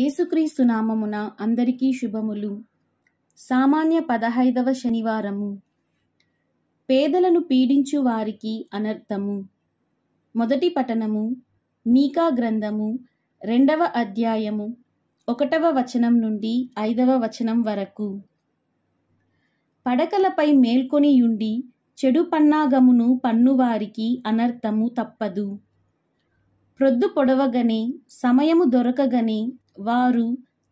ఏసుక్రీస్తు నామమున అందరికీ శుభములు సామాన్య పదహైదవ శనివారము పేదలను పీడించు వారికి అనర్థము మొదటి పఠనము మీకా గ్రంథము రెండవ అధ్యాయము ఒకటవ వచనం నుండి ఐదవ వచనం వరకు పడకలపై మేల్కొనియుండి చెడు పన్నాగమును పన్నువారికి అనర్థము తప్పదు ప్రొద్దు పొడవగనే సమయము దొరకగనే వారు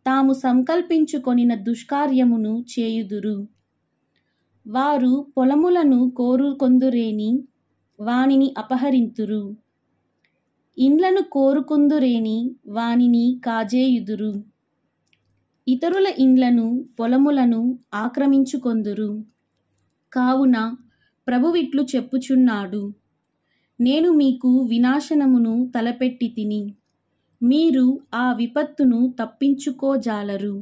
తాము సంకల్పించుకొనిన దుష్కార్యమును చేయుదురు వారు పొలములను కోరుకొందురేని వానిని అపహరింతురు ఇండ్లను కోరుకుందురేని వానిని కాజేయుదురు ఇతరుల ఇండ్లను పొలములను ఆక్రమించుకొందురు కావున ప్రభువిట్లు చెప్పుచున్నాడు నేను మీకు వినాశనమును తలపెట్టి తిని మీరు ఆ విపత్తును తప్పించుకోజాలరు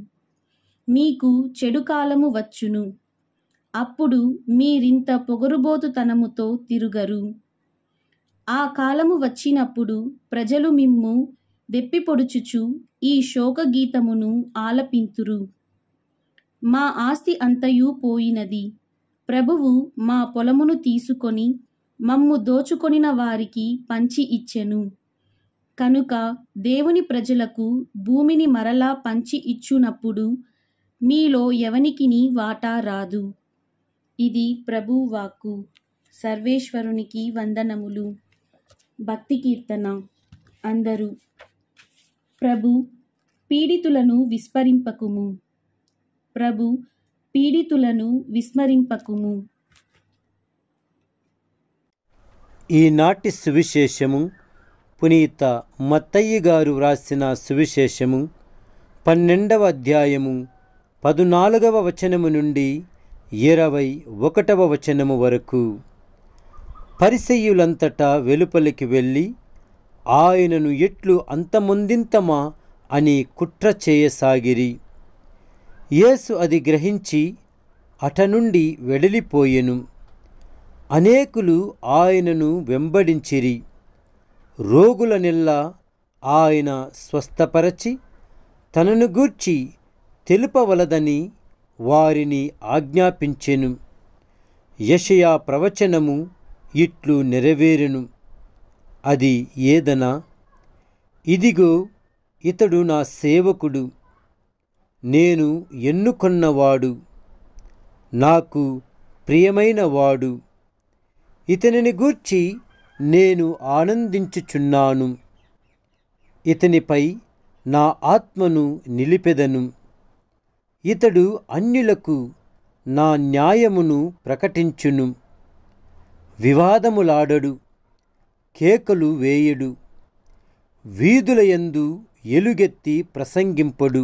మీకు చెడు కాలము వచ్చును అప్పుడు మీరింత పొగరుబోతుతనముతో తిరుగరు ఆ కాలము వచ్చినప్పుడు ప్రజలు మిమ్ము దెప్పిపొడుచుచు ఈ శోకగీతమును ఆలపింతురు మా ఆస్తి అంతయు పోయినది ప్రభువు మా పొలమును తీసుకొని మమ్ము దోచుకొనిన వారికి పంచి ఇచ్చెను కనుక దేవుని ప్రజలకు భూమిని మరలా పంచి ఇచ్చునప్పుడు మీలో ఎవనికిని వాటా రాదు ఇది ప్రభు వాక్కు సర్వేశ్వరునికి వందనములు భక్తి కీర్తన అందరూ ప్రభు పీడితులను విస్మరింపకుము ప్రభు పీడితులను విస్మరింపకుము ఈనాటి సువిశేషము పునీత మత్తయ్య గారు వ్రాసిన సువిశేషము పన్నెండవ అధ్యాయము పదునాలుగవ వచనము నుండి ఇరవై ఒకటవ వచనము వరకు పరిసెయ్యులంతటా వెలుపలికి వెళ్ళి ఆయనను ఎట్లు అంతమొందింతమా అని కుట్ర చేయసాగిరి యేసు అది గ్రహించి అటనుండి వెడలిపోయెను అనేకులు ఆయనను వెంబడించిరి రోగులనెల్లా ఆయన స్వస్థపరచి తనను గూర్చి తెలుపవలదని వారిని ఆజ్ఞాపించెను యషయా ప్రవచనము ఇట్లు నెరవేరును అది ఏదనా ఇదిగో ఇతడు నా సేవకుడు నేను ఎన్నుకొన్నవాడు నాకు ప్రియమైనవాడు ఇతనిని గూర్చి నేను ఆనందించుచున్నాను ఇతనిపై నా ఆత్మను నిలిపెదను ఇతడు అన్యులకు నా న్యాయమును ప్రకటించును వివాదములాడడు కేకలు వేయడు వీధులయందు ఎలుగెత్తి ప్రసంగింపడు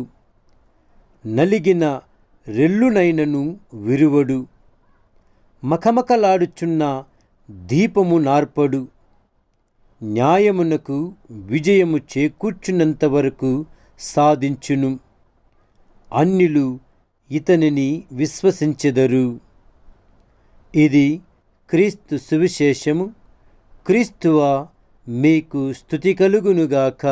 నలిగిన రెల్లునైనను విరువడు మఖమఖలాడుచున్న దీపము నార్పడు న్యాయమునకు విజయము చేకూర్చున్నంత వరకు సాధించును అన్యులు ఇతనిని విశ్వసించెదరు ఇది క్రీస్తు సువిశేషము క్రీస్తువా మీకు స్థుతి కలుగునుగాక